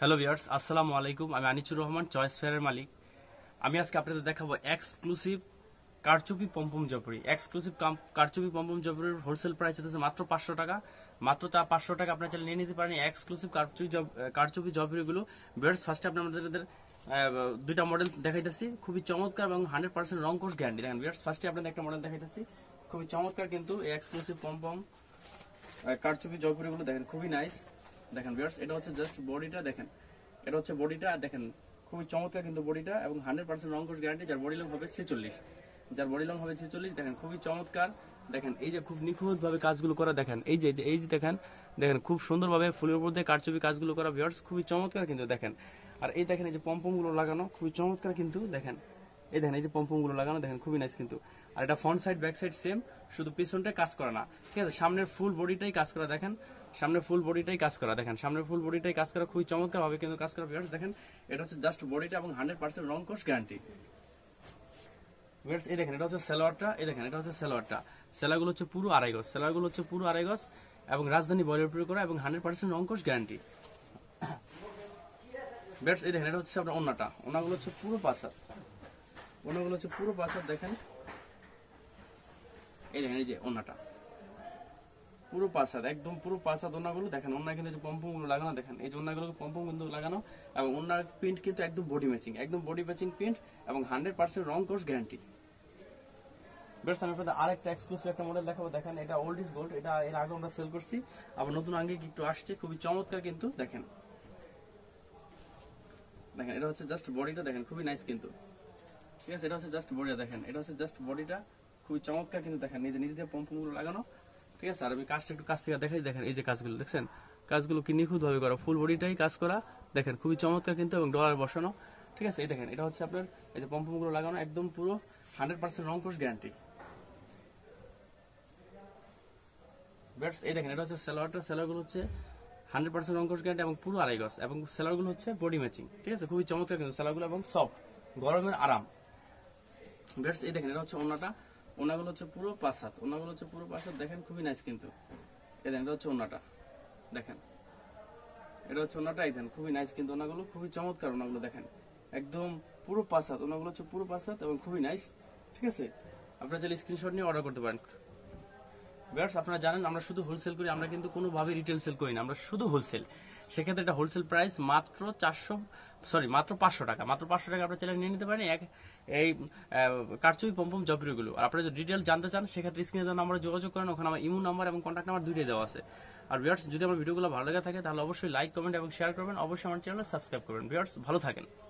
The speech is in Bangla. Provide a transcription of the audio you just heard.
হ্যালো ভিয়ার্স আসসালামু আলাইকুম আমি আনিচুর রহমান চয়েস ফেয়ারের মালিক আমি আজকে আপনাদের দেখাবো এক্সক্লুসিভ কারচুপি পম্পম জপরি এক্সক্লুসিভ কারচুপি পম্পম জপুরির হোলসেল প্রাইস হচ্ছে মাত্র পাঁচশো টাকা মাত্র তা পাঁচশো টাকা আপনার চাইলে নিয়ে নিতে পারেন এক্সক্লুসিভ কারচুপি কারচুপি জপরিগুলো ভিয়ার্স ফার্স্টে আপনি আমাদের দুইটা মডেল দেখাইতেছি খুবই চমৎকার এবং হান্ড্রেড পার্সেন্ট রং কোর্স গ্যারান্টি দেখেন ভিয়ার্স ফার্স্টে আপনাদের একটা মডেল দেখাইতেছি খুবই চমৎকার কিন্তু এক্সক্লুসিভ পম্পম কারচুপি জপরিগুলো দেখেন খুবই নাইস দেখেন ভিউয়ার্স এটা হচ্ছে জাস্ট বডিটা দেখেন এটা হচ্ছে বডিটা আর দেখেন খুবই চমৎকার কিন্তু বডিটা এবং হান্ড্রেড পার্সেন্ট রং গ্যারান্টি যার বডি লং হবে ছেচল্লিশ যার বডি লং হবে ছেচল্লিশ দেখেন খুবই চমৎকার দেখেন এই যে খুব নিখুঁতভাবে কাজগুলো করা দেখেন এই যে এই যে দেখেন দেখেন খুব সুন্দরভাবে ফুলের উপর দিয়ে কারচুপি কাজগুলো করা ভিউয়ার্স খুবই চমৎকার কিন্তু দেখেন আর এই দেখেন এই যে পম্পমগুলো লাগানো খুবই চমৎকার কিন্তু দেখেন এই দেখেন এই যে পম্পমগুলো লাগানো দেখেন খুবই নাইস কিন্তু আর এটা front side back side same শুধু পিছনটাই কাজ করা না ঠিক আছে সামনের ফুল বডিটাই কাজ করা দেখেন সামনে ফুল বডিটাই কাজ করা দেখেন সামনে ফুল বডিটাই কাজ করা খুবই চমৎকার হবে কিন্তু কাজ করা ভিউয়ার্স দেখেন এটা হচ্ছে জাস্ট বডিটা এবং হান্ড্রেড পার্সেন্ট রং কোর্স গ্যারান্টি ভিউয়ার্স এই দেখেন এটা হচ্ছে সেলোয়ারটা এই দেখেন এটা হচ্ছে সেলোয়ারটা সেলাগুলো হচ্ছে পুরো আড়াই গজ সেলাগুলো হচ্ছে পুরো আড়াই গজ এবং রাজধানী বয়ের উপরে করা এবং হান্ড্রেড পার্সেন্ট রং কোর্স গ্যারান্টি বেডস এই দেখেন এটা হচ্ছে আপনার ওনাটা ওনাগুলো হচ্ছে পুরো পাসার ওনাগুলো হচ্ছে পুরো পাসার দেখেন এই দেখেন এই যে অন্যটা পুরো পাশাদ একদম পুরো পাশাদ ওনাগুলো দেখেন ওনার কিন্তু যে পম্পগুলো লাগানো দেখেন এই যে ওনাগুলোকে পম্পম কিন্তু লাগানো এবং ওনার প্রিন্ট কিন্তু একদম বডি ম্যাচিং একদম বডি ম্যাচিং প্রিন্ট এবং হান্ড্রেড পার্সেন্ট রং কোর্স গ্যারান্টি বেশ আমি আপনাদের আরেকটা এক্সক্লুসিভ একটা মডেল দেখাবো দেখেন এটা ওল্ড ইজ গোল্ড এটা এর আগে আমরা সেল করছি আবার নতুন আগে একটু আসছে খুবই চমৎকার কিন্তু দেখেন দেখেন এটা হচ্ছে জাস্ট বডিটা দেখেন খুবই নাইস কিন্তু ঠিক আছে এটা হচ্ছে জাস্ট বডিটা দেখেন এটা হচ্ছে জাস্ট বডিটা খুবই চমৎকার কিন্তু দেখেন নিজে নিজে দিয়ে পম্পমগুলো লাগানো ঠিক আছে আর আমি কাজটা একটু কাছ থেকে দেখাই দেখেন এই যে কাজগুলো দেখছেন কাজগুলো কি নিখুঁতভাবে করা ফুল বডিটাই কাজ করা দেখেন খুবই চমৎকার কিন্তু এবং ডলার বসানো ঠিক আছে এই দেখেন এটা হচ্ছে আপনার এই যে পম্পমগুলো লাগানো একদম পুরো হান্ড্রেড পার্সেন্ট কোর্স গ্যারান্টি বেটস এই দেখেন এটা হচ্ছে সেলোয়ারটা সেলোয়ারগুলো হচ্ছে হান্ড্রেড পার্সেন্ট রংকোষ গ্যারান্টি এবং পুরো আড়াই গছ এবং সেলোয়ারগুলো হচ্ছে বডি ম্যাচিং ঠিক আছে খুবই চমৎকার কিন্তু সেলোয়ারগুলো এবং সফট গরমের আরাম বেটস এই দেখেন এটা হচ্ছে অন্যটা ওনাগুলো হচ্ছে পুরো পাঁচ হাত ওনাগুলো হচ্ছে পুরো পাঁচ হাত দেখেন খুবই নাইস কিন্তু এই এটা হচ্ছে ওনাটা দেখেন এটা হচ্ছে ওনাটাই দেন খুবই নাইস কিন্তু ওনাগুলো খুবই চমৎকার ওনাগুলো দেখেন একদম পুরো পাঁচ হাত ওনাগুলো হচ্ছে পুরো পাঁচ হাত এবং খুবই নাইস ঠিক আছে আপনারা চাইলে স্ক্রিনশট নিয়ে অর্ডার করতে পারেন বিয়ার্স আপনারা জানেন আমরা শুধু হোলসেল করি আমরা কিন্তু কোনোভাবে রিটেল সেল করি না আমরা শুধু হোলসেল সেক্ষেত্রে এটা হোলসেল প্রাইস মাত্র চারশো সরি মাত্র পাঁচশো টাকা মাত্র পাঁচশো টাকা আপনার চ্যানেল নিয়ে নিতে পারেন এক এই কারচুপি পম্পম জবরিগুলো আর আপনারা যদি ডিটেল জানতে চান সেক্ষেত্রে স্ক্রিনে যেন আমরা যোগাযোগ করেন ওখানে আমার ইমো নাম্বার এবং কন্ট্যাক্ট নাম্বার দুইটাই দেওয়া আছে আর ভিউয়ার্স যদি আমার ভিডিওগুলো ভালো লেগে থাকে তাহলে অবশ্যই লাইক কমেন্ট এবং শেয়ার করবেন অবশ্যই আমার চ্যানেল সাবস্ক্রাইব করবেন ভিউয়ার্স ভালো থাকেন